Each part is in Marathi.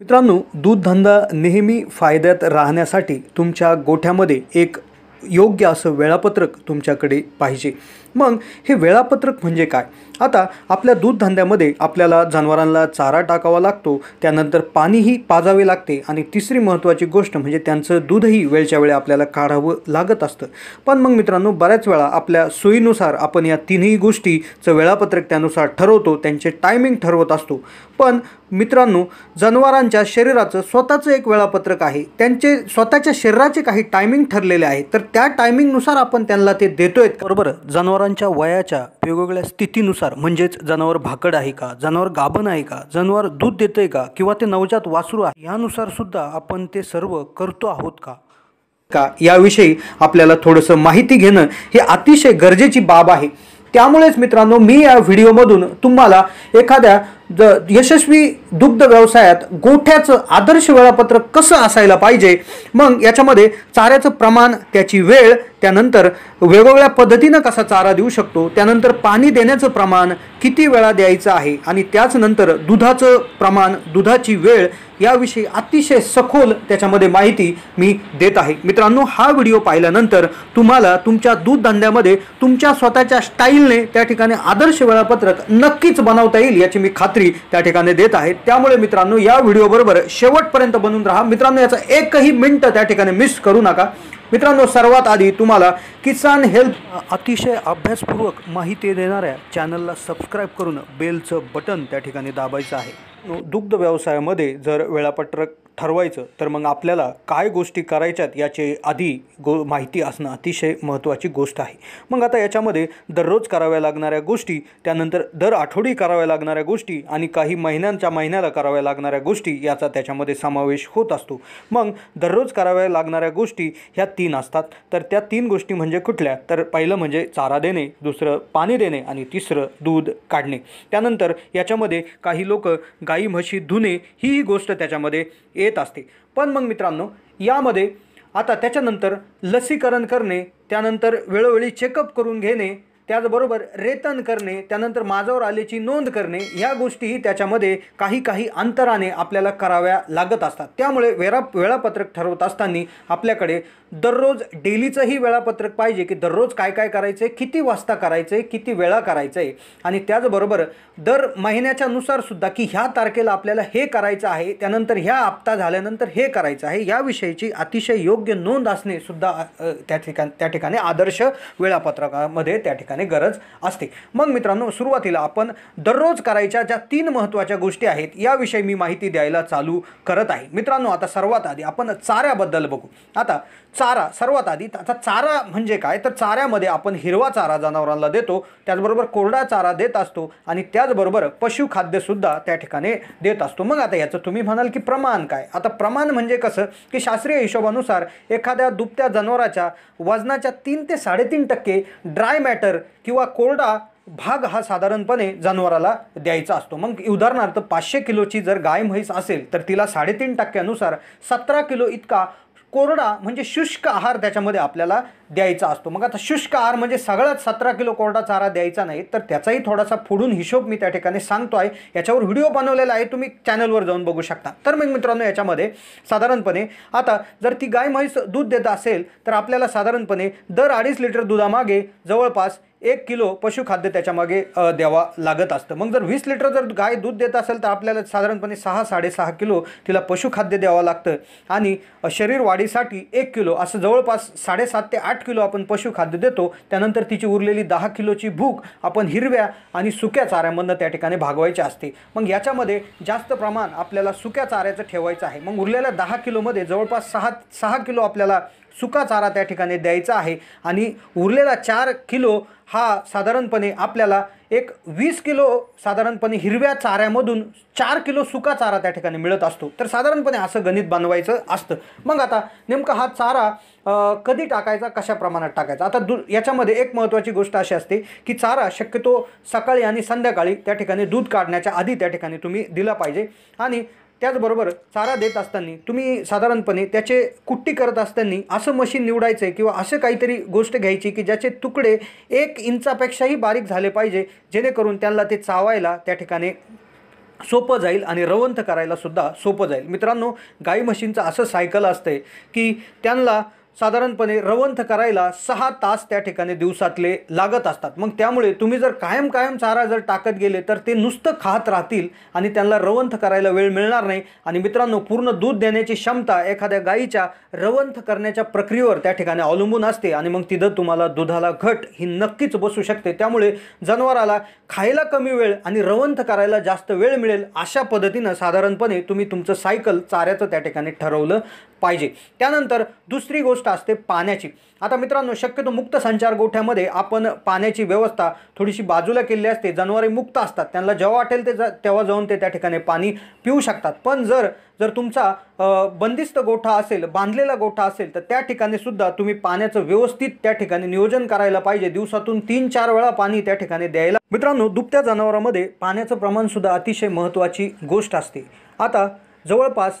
मित्रांनो दूध धंदा नेहमी फायद्यात राहण्यासाठी तुमच्या गोठ्यामध्ये एक योग्य असं वेळापत्रक तुमच्याकडे पाहिजे मग हे वेळापत्रक म्हणजे काय आता आपल्या दूध धंद्यामध्ये आपल्याला जनावरांना चारा टाकावा लागतो त्यानंतर पाणीही पाजावे लागते आणि तिसरी महत्त्वाची गोष्ट म्हणजे त्यांचं दूधही वेळच्या वेळी आपल्याला काढावं लागत असतं पण मग मित्रांनो बऱ्याच वेळा आपल्या सोयीनुसार आपण या तिन्ही गोष्टीचं वेळापत्रक त्यानुसार ठरवतो त्यांचे टायमिंग ठरवत असतो पण मित्रांनो जनावरांच्या शरीराचं स्वतःचं एक वेळापत्रक आहे त्यांचे स्वतःच्या शरीराचे काही टायमिंग ठरलेले आहे तर त्या टायमिंगनुसार आपण त्यांना ते देतोय बरोबर जनावर जनावरांच्या वयाच्या वेगवेगळ्या स्थितीनुसार म्हणजेच जनावर भाकड आहे का जनावर गाभण आहे का जनावर दूध देत आहे का किंवा ते नवजात वासरू आहे यानुसार सुद्धा आपण ते सर्व करतो आहोत का का याविषयी आपल्याला थोडंसं माहिती घेणं ही अतिशय गरजेची बाब आहे त्यामुळेच मित्रांनो मी या व्हिडिओमधून तुम्हाला एखाद्या यशस्वी दुग्ध व्यवसायात गोठ्याचं आदर्श वेळापत्रक कसं असायला पाहिजे मग याच्यामध्ये चाऱ्याचं प्रमाण त्याची वेळ त्यानंतर वेगवेगळ्या पद्धतीनं कसा चारा देऊ शकतो त्यानंतर पाणी देण्याचं प्रमाण किती वेळा द्यायचं आहे आणि त्याचनंतर दुधाचं प्रमाण दुधाची वेळ याविषयी अतिशय सखोल त्याच्यामध्ये माहिती मी देत आहे मित्रांनो हा व्हिडिओ पाहिल्यानंतर तुम्हाला तुमच्या दूध धंद्यामध्ये तुमच्या स्वतःच्या स्टाईलने त्या ठिकाणी आदर्श वेळापत्रक नक्कीच बनवता येईल याची मी खात्री त्या ठिकाणी देत आहे त्यामुळे मित्रांनो या व्हिडिओबरोबर शेवटपर्यंत बनून राहा मित्रांनो याचा एकही मिनटं त्या ठिकाणी मिस करू नका मित्रांनो सर्वात आधी तुम्हाला किसान हेल्थ अतिशय अभ्यासपूर्वक माहिती देणाऱ्या चॅनलला सबस्क्राईब करून बेलचं बटन त्या ठिकाणी दाबायचं आहे दुग्ध व्यवसायामध्ये जर वेळापत्रक ठरवायचं तर मग आपल्याला काय गोष्टी करायच्यात याचे आधी गो माहिती असणं अतिशय महत्त्वाची गोष्ट आहे मग आता याच्यामध्ये दररोज कराव्या लागणाऱ्या गोष्टी त्यानंतर दर आठवडी कराव्या लागणाऱ्या गोष्टी आणि काही महिन्यांच्या महिन्याला कराव्या लागणाऱ्या गोष्टी याचा त्याच्यामध्ये समावेश होत असतो मग दररोज कराव्या लागणाऱ्या गोष्टी ह्या तीन असतात तर त्या तीन गोष्टी म्हणजे कुठल्या तर पहिलं म्हणजे चारा देणे दुसरं पाणी देणे आणि तिसरं दूध काढणे त्यानंतर याच्यामध्ये काही लोक गाई म्हशी धुणे ही गोष्ट त्याच्यामध्ये येत असते पण मग मित्रांनो यामध्ये आता त्याच्यानंतर लसीकरण करणे त्यानंतर वेळोवेळी चेकअप करून घेणे त्याचबरोबर रेतन करणे त्यानंतर माझ्यावर आल्याची नोंद करणे ह्या गोष्टीही त्याच्यामध्ये काही काही अंतराने आपल्याला कराव्या लागत असतात त्यामुळे वेळा वेळापत्रक ठरवत असताना आपल्याकडे दररोज डेलीचंही वेळापत्रक पाहिजे की दररोज काय काय करायचं आहे किती वाजता करायचं आहे किती वेळा करायचं आहे आणि त्याचबरोबर दर महिन्याच्या सुद्धा की ह्या तारखेला आपल्याला हे करायचं आहे त्यानंतर ह्या हप्ता झाल्यानंतर हे करायचं आहे याविषयीची अतिशय योग्य नोंद असणे सुद्धा त्या ठिकाणी त्या ठिकाणी आदर्श वेळापत्रकामध्ये त्या ठिकाणी गरज असते मग मित्रांनो सुरुवातीला आपण दररोज करायच्या ज्या तीन महत्त्वाच्या गोष्टी आहेत याविषयी मी माहिती द्यायला चालू करत आहे मित्रांनो आता सर्वात आधी आपण चाऱ्याबद्दल बघू आता चारा सर्वात आधी आता चारा म्हणजे काय तर चाऱ्यामध्ये आपण हिरवा चारा जनावरांना देतो त्याचबरोबर कोरडा चारा देत असतो आणि त्याचबरोबर पशुखाद्यसुद्धा त्या ठिकाणी देत असतो मग आता याचं तुम्ही म्हणाल की प्रमाण काय आता प्रमाण म्हणजे कसं की शास्त्रीय हिशोबानुसार एखाद्या दुभत्या जनावराच्या वजनाच्या तीन ते साडेतीन टक्के ड्राय मॅटर किंवा कोरडा भाग हा साधारणपणे जनावराला द्यायचा असतो मग उदाहरणार्थ पाचशे किलोची जर गाय म्हैस असेल तर तिला साडेतीन टक्क्यानुसार सतरा किलो इतका कोरडा म्हणजे शुष्क आहार त्याच्यामध्ये आपल्याला द्यायचा असतो मग आता शुष्क आहार म्हणजे सगळ्यात सतरा किलो कोरडा चारा द्यायचा नाही तर त्याचाही थोडासा फुडून हिशोब मी त्या ठिकाणी सांगतो आहे याच्यावर व्हिडिओ बनवलेला आहे तुम्ही चॅनलवर जाऊन बघू शकता तर मग मित्रांनो याच्यामध्ये साधारणपणे आता जर ती गाय म्हैस दूध देत असेल तर आपल्याला साधारणपणे दर अडीच लिटर दुधामागे जवळपास एक किलो पशुखाद्य त्याच्यामागे द्यावा लागत असतं मग जर वीस लिटर जर गाय दूध देत असेल तर आपल्याला साधारणपणे सहा साडेसहा किलो तिला पशुखाद्य द्यावं लागतं आणि शरीर वाढीसाठी एक किलो असं जवळपास साडेसात ते आठ आठ किलो आपण पशुखाद्य देतो त्यानंतर तिची उरलेली दहा किलोची भूक आपण हिरव्या आणि सुक्या चाऱ्यामधनं त्या ठिकाणी भागवायची असते मग याच्यामध्ये जास्त प्रमाण आपल्याला सुक्या चाऱ्याचं ठेवायचं आहे मग उरलेल्या दहा किलोमध्ये जवळपास सहा सहा किलो आपल्याला सुका चारा त्या ठिकाणी द्यायचा आहे आणि उरलेला चार किलो हा साधारणपणे आपल्याला एक वीस किलो साधारणपणे हिरव्या चाऱ्यामधून चार किलो सुका चारा त्या ठिकाणी मिळत असतो तर साधारणपणे असं गणित बनवायचं असतं मग आता नेमका हा चारा कधी टाकायचा कशा प्रमाणात टाकायचा आता दु याच्यामध्ये एक महत्त्वाची गोष्ट अशी असते की चारा शक्यतो सकाळी आणि संध्याकाळी त्या ठिकाणी दूध काढण्याच्या आधी त्या ठिकाणी तुम्ही दिला पाहिजे आणि त्याचबरोबर चारा देत असताना तुम्ही साधारणपणे त्याचे कुट्टी करत असताना असं मशीन निवडायचं आहे किंवा असं काहीतरी गोष्ट घ्यायची की ज्याचे तुकडे एक इंचापेक्षाही बारीक झाले पाहिजे जेणेकरून त्यांना ते चावायला त्या ठिकाणी सोपं जाईल आणि रवंथ करायलासुद्धा सोपं जाईल मित्रांनो गाई मशीनचं असं सायकल असतं की त्यांना साधारणपणे रवंथ करायला सहा तास त्या ठिकाणी दिवसातले लागत असतात मग त्यामुळे तुम्ही जर कायम कायम चारा जर टाकत गेले तर ते नुसतं खात राहतील आणि त्यांना रवंथ करायला वेळ मिळणार नाही आणि मित्रांनो पूर्ण दूध देण्याची क्षमता एखाद्या गायीच्या रवंथ करण्याच्या प्रक्रियेवर त्या ठिकाणी अवलंबून असते आणि मग तिथं तुम्हाला दुधाला घट ही नक्कीच बसू शकते त्यामुळे जनावराला खायला कमी वेळ आणि रवंथ करायला जास्त वेळ मिळेल अशा पद्धतीनं साधारणपणे तुम्ही तुमचं सायकल चाऱ्याचं त्या ठिकाणी ठरवलं पाहिजे त्यानंतर दुसरी गोष्ट असते पाण्याची आता मित्रांनो शक्यतो मुक्त संचार गोठ्यामध्ये आपण पाण्याची व्यवस्था थोडीशी बाजूला केलेली असते जनावरे मुक्त असतात त्यांना जेव्हा वाटेल ते तेव्हा जाऊन ते त्या ठिकाणी पाणी पिऊ शकतात पण जर जर तुमचा बंदिस्त गोठा असेल बांधलेला गोठा असेल तर त्या ठिकाणी सुद्धा तुम्ही पाण्याचं व्यवस्थित त्या ठिकाणी नियोजन करायला पाहिजे दिवसातून तीन चार वेळा पाणी त्या ठिकाणी द्यायला मित्रांनो दुभत्या जनावरामध्ये पाण्याचं प्रमाणसुद्धा अतिशय महत्त्वाची गोष्ट असते आता जवळपास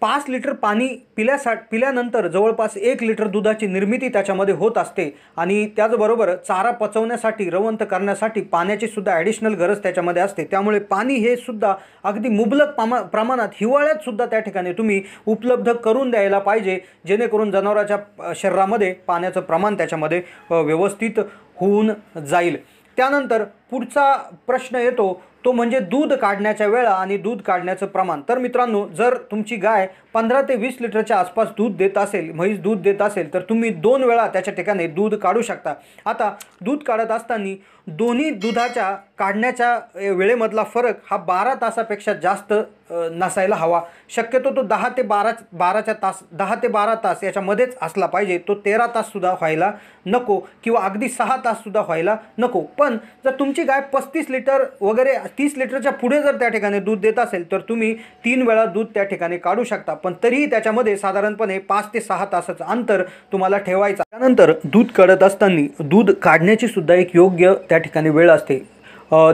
पाच लिटर पाणी पिल्यासा पिल्यानंतर जवळपास एक लिटर दुधाची निर्मिती त्याच्यामध्ये होत असते आणि त्याचबरोबर चारा पचवण्यासाठी रवंत करण्यासाठी पाण्याची सुद्धा ॲडिशनल गरज त्याच्यामध्ये असते त्यामुळे पाणी हे सुद्धा अगदी मुबलक पामा प्रमाणात हिवाळ्यात सुद्धा त्या ठिकाणी तुम्ही उपलब्ध करून द्यायला पाहिजे जेणेकरून जनावराच्या शरीरामध्ये पाण्याचं प्रमाण त्याच्यामध्ये व्यवस्थित होऊन जाईल त्यानंतर पुढचा प्रश्न येतो तो म्हणजे दूध काढण्याच्या वेळा आणि दूध काढण्याचं प्रमाण तर मित्रांनो जर तुमची गाय पंधरा ते वीस लिटरच्या आसपास दूध देत असेल म्हैस दूध देत असेल तर तुम्ही दोन वेळा त्याच्या ठिकाणी दूध काढू शकता आता दूध काढत असताना दोन्ही दुधाच्या काढण्याच्या वेळेमधला फरक हा बारा तासापेक्षा जास्त नसायला हवा शक्यतो तो दहा ते बारा बाराच्या तास दहा ते बारा तास याच्यामध्येच असला पाहिजे तो तेरा ताससुद्धा व्हायला नको किंवा अगदी सहा ताससुद्धा व्हायला नको पण जर तुमची तुमची गाय पस्तीस लिटर वगैरे तीस लिटरच्या पुढे जर त्या ठिकाणी दूध देत असेल तर तुम्ही तीन वेळा दूध त्या ठिकाणी काढू शकता पण तरीही त्याच्यामध्ये साधारणपणे पाच ते सहा तासाचं अंतर तुम्हाला ठेवायचं त्यानंतर दूध काढत असताना दूध काढण्याची सुद्धा एक योग्य त्या ठिकाणी वेळ असते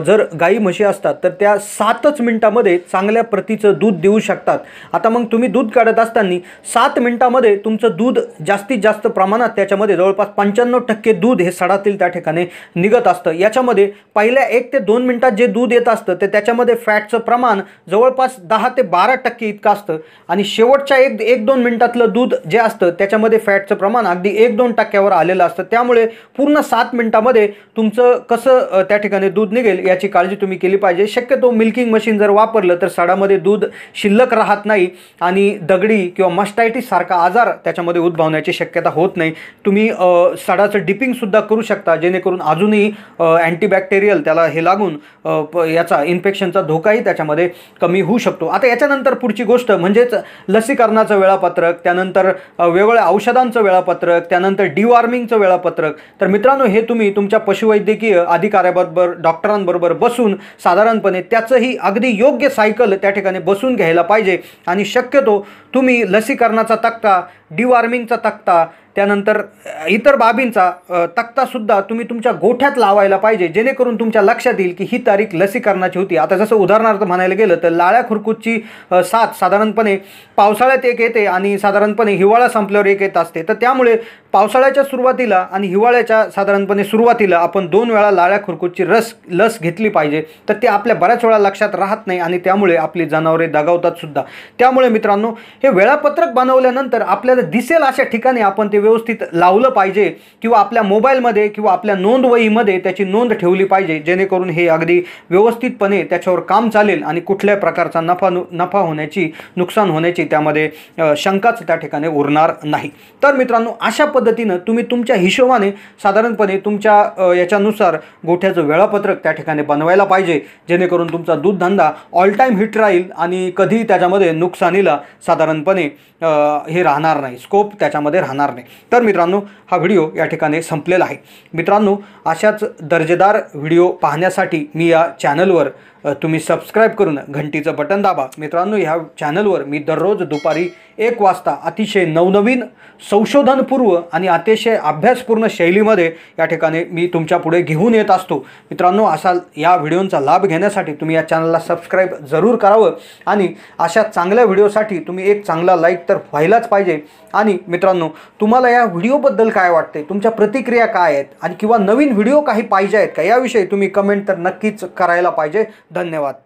जर गाई म्हशी असतात तर त्या सातच मिनटामध्ये चांगल्या प्रतीचं दूध देऊ शकतात आता मग तुम्ही दूध काढत असताना सात मिनटामध्ये तुमचं दूध जास्तीत जास्त प्रमाणात त्याच्यामध्ये जवळपास पंच्याण्णव टक्के दूध हे सडातील त्या ठिकाणी निघत असतं याच्यामध्ये पहिल्या एक ते दोन मिनटात जे दूध येत असतं ते त्याच्यामध्ये फॅटचं प्रमाण जवळपास दहा ते बारा टक्के इतकं असतं आणि शेवटच्या एक एक दोन मिनटातलं दूध जे असतं त्याच्यामध्ये फॅटचं प्रमाण अगदी एक दोन टक्क्यावर आलेलं असतं त्यामुळे पूर्ण सात मिनटामध्ये तुमचं कसं त्या ठिकाणी दूध निघ निघेल याची काळजी तुम्ही केली पाहिजे शक्यतो मिल्किंग मशीन जर वापरलं तर सडामध्ये दूध शिल्लक राहत नाही आणि दगडी किंवा मस्टायटिस सारखा आजार त्याच्यामध्ये उद्भवण्याची शक्यता होत नाही तुम्ही सडाचं डिपिंगसुद्धा करू शकता जेणेकरून अजूनही अँटीबॅक्टेरियल त्याला हे लागून याचा इन्फेक्शनचा धोकाही त्याच्यामध्ये कमी होऊ शकतो आता याच्यानंतर पुढची गोष्ट म्हणजेच लसीकरणाचं वेळापत्रक त्यानंतर वेगवेगळ्या औषधांचं वेळापत्रक त्यानंतर डिवॉर्मिंगचं वेळापत्रक तर मित्रांनो हे तुम्ही तुमच्या पशुवैद्यकीय अधिकाऱ्याबरोबर डॉक्टर बरोबर बसून साधारणपणे त्याचंही अगदी योग्य सायकल त्या ठिकाणी बसून घ्यायला पाहिजे आणि शक्यतो तुम्ही लसीकरणाचा तक्ता डिवॉर्मिंगचा तक्ता त्यानंतर इतर बाबींचा तक्तासुद्धा तुम्ही तुमच्या गोठ्यात लावायला पाहिजे जेणेकरून तुमच्या लक्षात येईल की ही तारीख लसीकरणाची होती आता जसं उदाहरणार्थ म्हणायला गेलं तर लाळ्या खुरकूतची साथ साधारणपणे पावसाळ्यात एक येते आणि साधारणपणे हिवाळा संपल्यावर एक येत असते तर त्यामुळे पावसाळ्याच्या सुरुवातीला आणि हिवाळ्याच्या साधारणपणे सुरुवातीला आपण दोन वेळा लाळ्या खुरकूतची रस लस घेतली पाहिजे तर ते आपल्या बऱ्याच वेळा लक्षात राहत नाही आणि त्यामुळे आपली जनावरे दगावतात सुद्धा त्यामुळे मित्रांनो हे वेळापत्रक बनवल्यानंतर आपल्याला दिसेल अशा ठिकाणी आपण ते व्यवस्थित लावलं पाहिजे किंवा आपल्या मोबाईलमध्ये किंवा आपल्या नोंदवहीमध्ये त्याची नोंद ठेवली पाहिजे जेणेकरून हे अगदी व्यवस्थितपणे त्याच्यावर काम चालेल आणि कुठल्याही प्रकारचा नफा नु नफा होण्याची नुकसान होण्याची त्यामध्ये शंकाच त्या ठिकाणी उरणार नाही तर मित्रांनो अशा पद्धतीनं तुम्ही तुमच्या हिशोबाने साधारणपणे तुमच्या याच्यानुसार गोठ्याचं वेळापत्रक त्या ठिकाणी बनवायला पाहिजे जेणेकरून तुमचा दूधधंदा ऑल टाईम हिट राहील आणि कधीही त्याच्यामध्ये नुकसानीला साधारणपणे हे राहणार नाही स्कोप त्याच्यामध्ये राहणार नाही तर मित्रांनो हा व्हिडिओ या ठिकाणी संपलेला आहे मित्रांनो अशाच दर्जेदार व्हिडिओ पाहण्यासाठी मी या चॅनलवर तुम्ही सबस्क्राईब करून घंटीचं बटन दाबा मित्रांनो ह्या चॅनलवर मी दररोज दुपारी एक वाजता अतिशय नवनवीन संशोधनपूर्व आणि अतिशय अभ्यासपूर्ण शैलीमध्ये या ठिकाणी मी तुमच्या पुढे घेऊन येत असतो मित्रांनो असा या व्हिडिओंचा लाभ घेण्यासाठी तुम्ही या चॅनलला सबस्क्राईब जरूर करावं आणि अशा चांगल्या व्हिडिओसाठी तुम्ही एक चांगला लाईक तर व्हायलाच पाहिजे आणि मित्रांनो तुम्हाला या व्हिडिओबद्दल काय वाटते तुमच्या प्रतिक्रिया काय आहेत आणि किंवा नवीन व्हिडिओ काही पाहिजे आहेत का याविषयी तुम्ही कमेंट तर नक्कीच करायला पाहिजे धन्यवाद